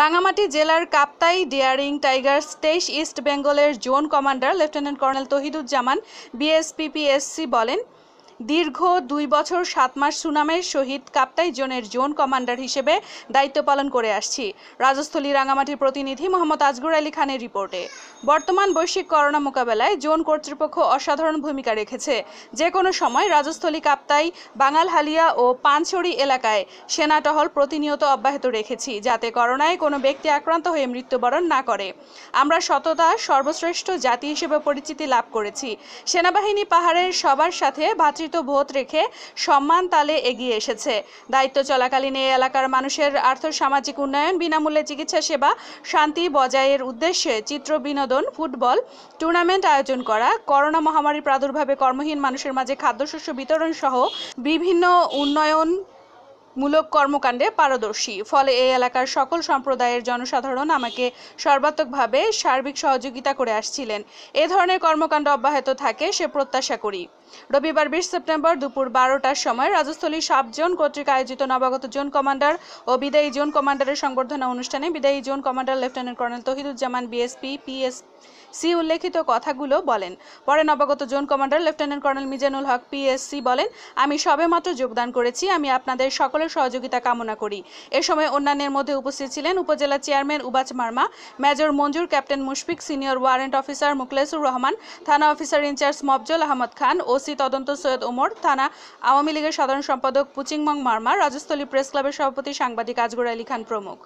রাঙামাটি জেলার Kaptai daring tigers তেইশ east বেঙ্গলের zone commander lieutenant colonel Tohiduzzaman BSP PSC বলেন দীর্ঘ দুই বছর সাত মাস সুনামের শহীদ কাপ্তাই জোনের জোন কমান্ডার হিসেবে দায়িত্ব পালন করে আসছি রাজস্থলী রাঙামাটির প্রতিনিধি মোহাম্মদ আজগর আলী খানের রিপোর্টে বর্তমান বৈশ্বিক করোনা মোকাবেলায় জোন কর্তৃপক্ষ অসাধারণ ভূমিকা রেখেছে যে কোনো সময় রাজস্থলী কাপ্তাই বাঙালহালিয়া ও পানছড়ি এলাকায় সেনা টহল প্রতিনিয়ত অব্যাহত রেখেছি যাতে করোনায় কোনো ব্যক্তি আক্রান্ত হয়ে মৃত্যুবরণ না করে আমরা সততা সর্বশ্রেষ্ঠ জাতি হিসেবে পরিচিতি লাভ করেছি সেনাবাহিনী পাহাড়ের সবার সাথে ভাতৃ একত্রিত বোধ রেখে সম্মান তালে এগিয়ে এসেছে দায়িত্ব চলাকালীন এই এলাকার মানুষের আর্থ সামাজিক উন্নয়ন বিনামূল্যে চিকিৎসা সেবা শান্তি বজায়ের উদ্দেশ্যে চিত্র বিনোদন ফুটবল টুর্নামেন্ট আয়োজন করা করোনা মহামারীর প্রাদুর্ভাবে কর্মহীন মানুষের মাঝে খাদ্যশস্য বিতরণ সহ বিভিন্ন উন্নয়ন মূলক কর্মকাণ্ডে পারদর্শী ফলে এই এলাকার সকল সম্প্রদায়ের জনসাধারণ আমাকে সর্বাত্মকভাবে সার্বিক সহযোগিতা করে আসছিলেন এ ধরনের কর্মকাণ্ড অব্যাহত থাকে সে প্রত্যাশা করি রবিবার বিশ সেপ্টেম্বর দুপুর বারোটার সময় রাজস্থলী জোন কর্তৃক আয়োজিত নবাগত জোন কমান্ডার ও বিদায়ী জোন কমান্ডারের সংবর্ধনা অনুষ্ঠানে বিদায়ী zone commander lieutenant colonel Tohiduzzaman BSP PS C উল্লেখিত কথাগুলো বলেন পরে নবাগত zone commander lieutenant colonel Mizanul Haque PSC বলেন আমি সবেমাত্র যোগদান করেছি আমি আপনাদের সকল সকলের সহযোগিতা কামনা করি এ সময় অন্যান্যের মধ্যে উপস্থিত ছিলেন উপজেলা chairman Ubach Marma major Manjur captain Mushfiq senior warrant officer Muklesur Rahman থানা officer in charge Mofazzal Ahmed Khan OC তদন্ত সৈয়দ ওমর থানা আওয়ামী লীগের সাধারণ সম্পাদক পুচিংমং মার্মা রাজস্থলী প্রেস ক্লাবের সভাপতি সাংবাদিক আজগর আলী খান প্রমুখ